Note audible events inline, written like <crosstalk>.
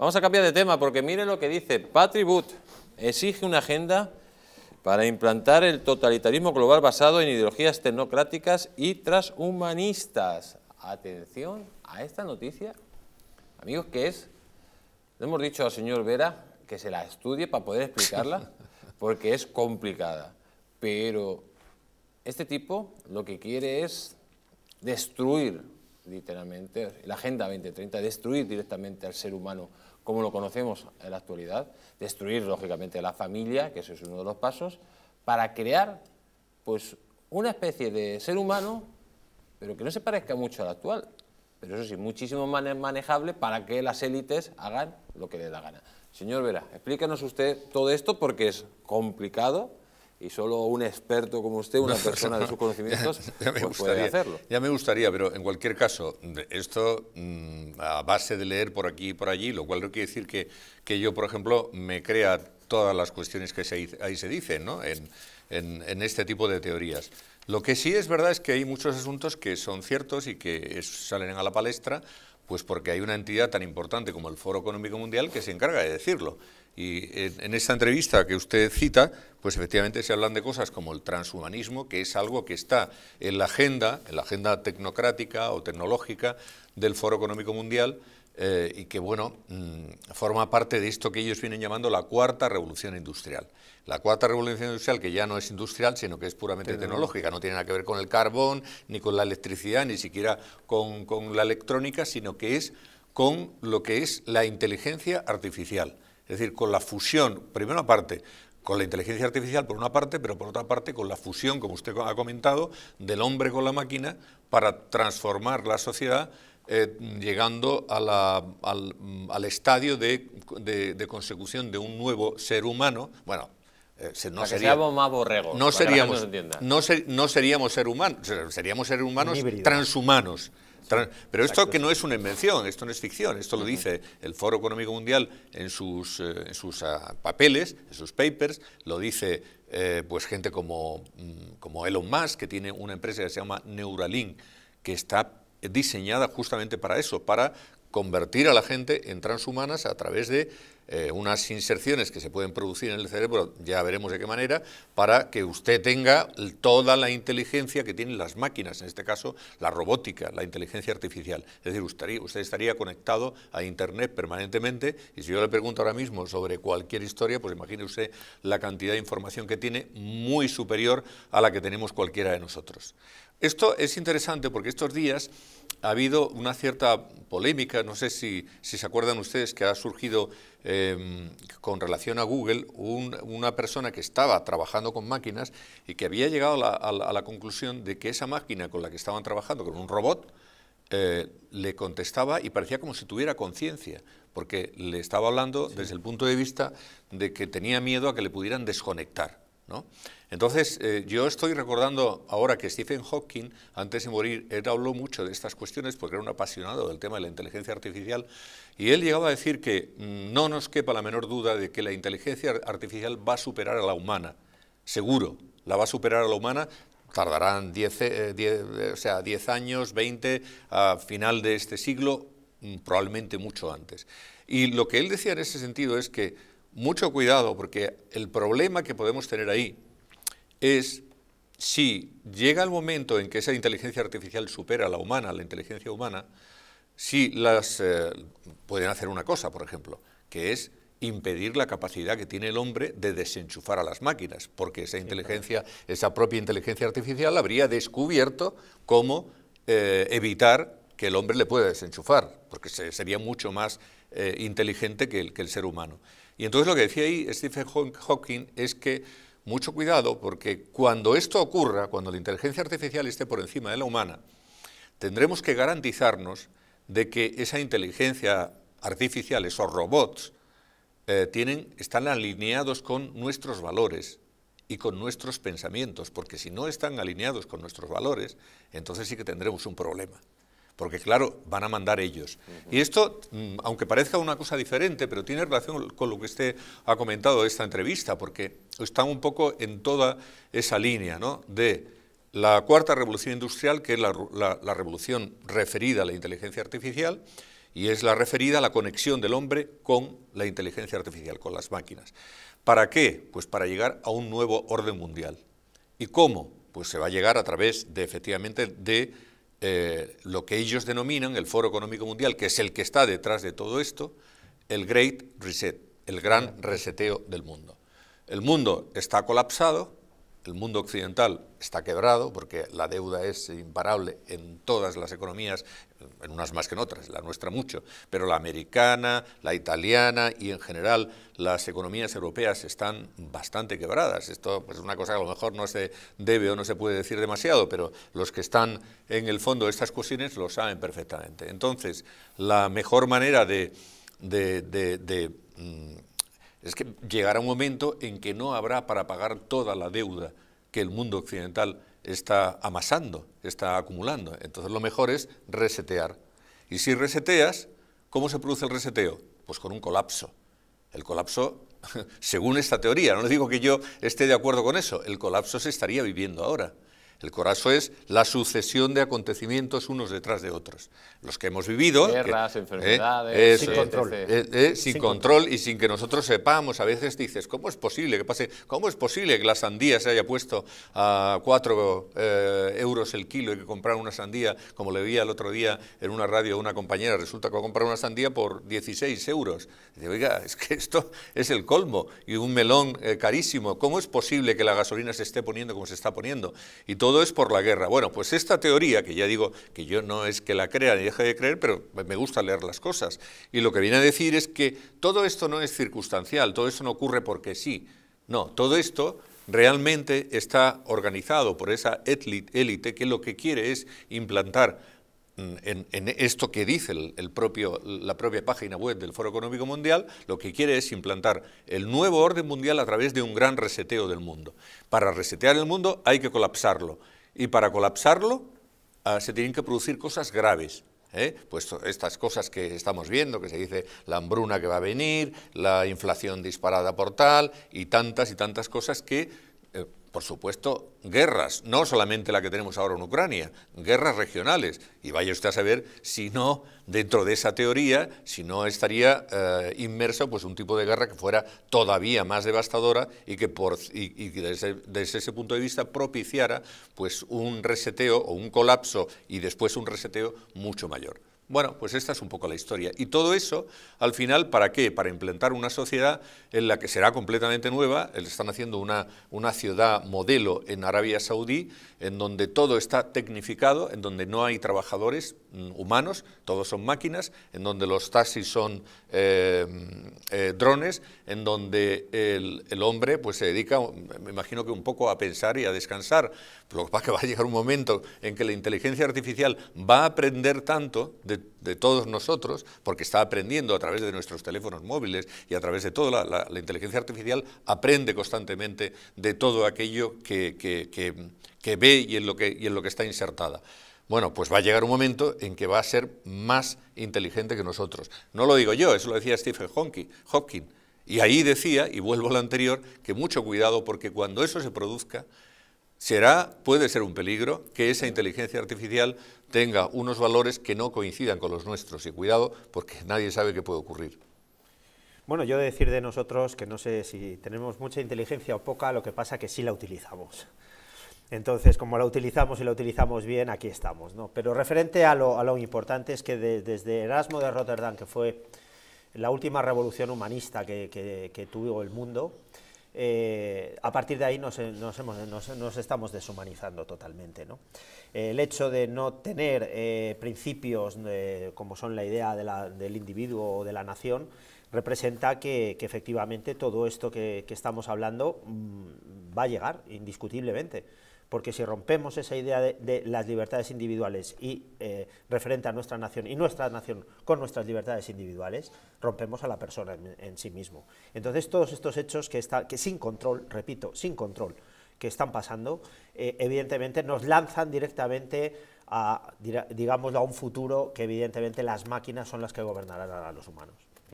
Vamos a cambiar de tema porque mire lo que dice. Patrick exige una agenda para implantar el totalitarismo global basado en ideologías tecnocráticas y transhumanistas. Atención a esta noticia, amigos, ¿qué es, le hemos dicho al señor Vera que se la estudie para poder explicarla, <laughs> porque es complicada. Pero este tipo lo que quiere es destruir literalmente la Agenda 2030, destruir directamente al ser humano como lo conocemos en la actualidad, destruir lógicamente la familia, que ese es uno de los pasos, para crear pues una especie de ser humano, pero que no se parezca mucho al actual, pero eso sí, muchísimo más manejable para que las élites hagan lo que les da gana. Señor Vera, explícanos usted todo esto porque es complicado, y solo un experto como usted, una persona de sus conocimientos, <laughs> me pues gustaría, puede hacerlo. Ya me gustaría, pero en cualquier caso, esto mm, a base de leer por aquí y por allí, lo cual no quiere decir que, yo, por ejemplo, me crea todas las cuestiones que ahí se dicen en, este tipo de teorías. Lo que sí es verdad es que hay muchos asuntos que son ciertos y que salen a la palestra pues porque hay una entidad tan importante como el Foro Económico Mundial que se encarga de decirlo. Y en, esta entrevista que usted cita, pues efectivamente se hablan de cosas como el transhumanismo, que es algo que está en la agenda, en la agenda tecnocrática o tecnológica del Foro Económico Mundial, eh, y que, bueno, mm, forma parte de esto que ellos vienen llamando la cuarta revolución industrial. La cuarta revolución industrial que ya no es industrial, sino que es puramente tecnológica, no tiene nada que ver con el carbón, ni con la electricidad, ni siquiera con, con la electrónica, sino que es con lo que es la inteligencia artificial, es decir, con la fusión, primera parte, con la inteligencia artificial por una parte, pero por otra parte con la fusión, como usted ha comentado, del hombre con la máquina para transformar la sociedad eh, llegando a al, estadio de, consecución de un nuevo ser humano. Bueno, eh, no, sería, más borrego, no seríamos no, ser, seríamos ser humanos, seríamos seres humanos transhumanos. Pero esto que no es una invención, esto no es ficción, esto lo dice el Foro Económico Mundial en sus, eh, en sus ah, papeles, en sus papers, lo dice pues gente como, mm, como Elon Musk, que tiene una empresa que se llama Neuralink, que está diseñada justamente para eso, para convertir a la gente en transhumanas a través de eh, unas inserciones que se pueden producir en el cerebro, ya veremos de qué manera, para que usted tenga toda la inteligencia que tienen las máquinas, en este caso la robótica, la inteligencia artificial. Es decir, usted, usted estaría conectado a Internet permanentemente y si yo le pregunto ahora mismo sobre cualquier historia, pues imagine usted la cantidad de información que tiene muy superior a la que tenemos cualquiera de nosotros. Esto es interesante porque estos días ha habido una cierta polémica, no sé si, si se acuerdan ustedes que ha surgido Em, con relación a Google, una persona que estaba trabajando con máquinas y que había llegado a la, conclusión de que esa máquina con la que estaban trabajando, con un robot, eh, le contestaba y parecía como si tuviera conciencia, porque le estaba hablando desde el punto de vista de que tenía miedo a que le pudieran desconectar. Entonces, eh, yo estoy recordando ahora que Stephen Hawking, antes de morir, él habló mucho de estas cuestiones porque era un apasionado del tema de la inteligencia artificial y él llegaba a decir que mm, no nos quepa la menor duda de que la inteligencia artificial va a superar a la humana, seguro, la va a superar a la humana tardarán 10, 10 eh, eh, años, 20, a final de este siglo, mm, probablemente mucho antes. Y lo que él decía en ese sentido es que mucho cuidado porque el problema que podemos tener ahí es si llega el momento en que esa inteligencia artificial supera a la humana, la inteligencia humana, si las eh, pueden hacer una cosa, por ejemplo, que es impedir la capacidad que tiene el hombre de desenchufar a las máquinas, porque esa inteligencia, esa propia inteligencia artificial habría descubierto cómo eh, evitar que el hombre le pueda desenchufar, porque sería mucho más eh, inteligente que el, ser humano. Y entonces lo que decía ahí Stephen Hawking es que mucho cuidado porque cuando esto ocurra, cuando la inteligencia artificial esté por encima de la humana, tendremos que garantizarnos de que esa inteligencia artificial, esos robots, eh, tienen, están alineados con nuestros valores y con nuestros pensamientos, porque si no están alineados con nuestros valores, entonces sí que tendremos un problema porque claro, van a mandar ellos. Y esto, mm, aunque parezca una cosa diferente, pero tiene relación con lo que usted ha comentado de esta entrevista, porque está un poco en toda esa línea ¿no? de la cuarta revolución industrial, que es la, la revolución referida a la inteligencia artificial, y es la referida a la conexión del hombre con la inteligencia artificial, con las máquinas. ¿Para qué? Pues para llegar a un nuevo orden mundial. ¿Y cómo? Pues se va a llegar a través de, efectivamente, de eh, lo que ellos denominan el Foro Económico Mundial, que es el que está detrás de todo esto, el Great Reset, el gran reseteo del mundo. El mundo está colapsado, el mundo occidental está quebrado porque la deuda es imparable en todas las economías, en unas más que en otras, la nuestra mucho, pero la americana, la italiana y en general las economías europeas están bastante quebradas. Esto pues, es una cosa que a lo mejor no se debe o no se puede decir demasiado, pero los que están en el fondo de estas cuestiones lo saben perfectamente. Entonces, la mejor manera de mm, es que llegará un momento en que no habrá para pagar toda la deuda que el mundo occidental está amasando, está acumulando. Entonces lo mejor es resetear. Y si reseteas, ¿cómo se produce el reseteo? Pues con un colapso. El colapso, <laughs> según esta teoría, no les digo que yo esté de acuerdo con eso, el colapso se estaría viviendo ahora. El corazo es la sucesión de acontecimientos unos detrás de otros. Los que hemos vivido... Guerras, enfermedades... sin control. y sin que nosotros sepamos. A veces dices, ¿cómo es posible que pase? ¿Cómo es posible que la sandía se haya puesto a 4 eh, euros el kilo y que comprar una sandía, como le vi el otro día en una radio a una compañera, resulta que va a comprar una sandía por 16 euros. Dice, oiga, es que esto es el colmo. Y un melón eh, carísimo. ¿Cómo es posible que la gasolina se esté poniendo como se está poniendo? Y todo todo es por la guerra. Bueno, pues esta teoría, que ya digo que yo no es que la crea ni deje de creer, pero me gusta leer las cosas, y lo que viene a decir es que todo esto no es circunstancial, todo esto no ocurre porque sí. No, todo esto realmente está organizado por esa élite que lo que quiere es implantar en, esto que dice el, propio, la propia página web del Foro Económico Mundial, lo que quiere es implantar el nuevo orden mundial a través de un gran reseteo del mundo. Para resetear el mundo hay que colapsarlo. Y para colapsarlo ah, se tienen que producir cosas graves. ¿eh? pues estas cosas que estamos viendo, que se dice la hambruna que va a venir, la inflación disparada por tal, y tantas y tantas cosas que eh, por supuesto, guerras, no solamente la que tenemos ahora en Ucrania, guerras regionales. Y vaya usted a saber si no, dentro de esa teoría, si no estaría inmersa eh, inmerso pues, un tipo de guerra que fuera todavía más devastadora y que por, y, desde, desde, ese punto de vista propiciara pues, un reseteo o un colapso y después un reseteo mucho mayor. Bueno, pues esta es un poco la historia. Y todo eso, al final, ¿para qué? Para implantar una sociedad en la que será completamente nueva. Eh, están haciendo una, una ciudad modelo en Arabia Saudí, en donde todo está tecnificado, en donde no hay trabajadores mm, humanos, todos son máquinas, en donde los taxis son em, eh, drones, en donde el, hombre pues, se dedica, mm, me imagino que un poco a pensar y a descansar. Lo que pasa es que va a llegar un momento en que la inteligencia artificial va a aprender tanto de de, todos nosotros, porque está aprendiendo a través de nuestros teléfonos móviles y a través de toda la, inteligencia artificial, aprende constantemente de todo aquello que, ve y en lo que, y en lo que está insertada. Bueno, pues va a llegar un momento en que va a ser más inteligente que nosotros. No lo digo yo, eso lo decía Stephen Hawking. Y ahí decía, y vuelvo a lo anterior, que mucho cuidado porque cuando eso se produzca, será, puede ser un peligro que esa inteligencia artificial tenga unos valores que no coincidan con los nuestros. Y cuidado, porque nadie sabe qué puede ocurrir. Bueno, yo decir de nosotros que no sé si tenemos mucha inteligencia o poca, lo que pasa que sí la utilizamos. Entonces, como la utilizamos y la utilizamos bien, aquí estamos. Pero referente a lo, importante es que desde Erasmo de Rotterdam, que fue la última revolución humanista que tuvo el mundo, eh, a partir de ahí nos, eh, estamos deshumanizando totalmente. el hecho de no tener eh, principios como son la idea del individuo o de la nación representa que, efectivamente todo esto que, estamos hablando mm, va a llegar indiscutiblemente porque si rompemos esa idea de, las libertades individuales y eh, referente a nuestra nación y nuestra nación con nuestras libertades individuales, rompemos a la persona en, sí mismo. Entonces todos estos hechos que, están, que sin control, repito, sin control, que están pasando, eh, evidentemente nos lanzan directamente a, digamos, a un futuro que evidentemente las máquinas son las que gobernarán a los humanos.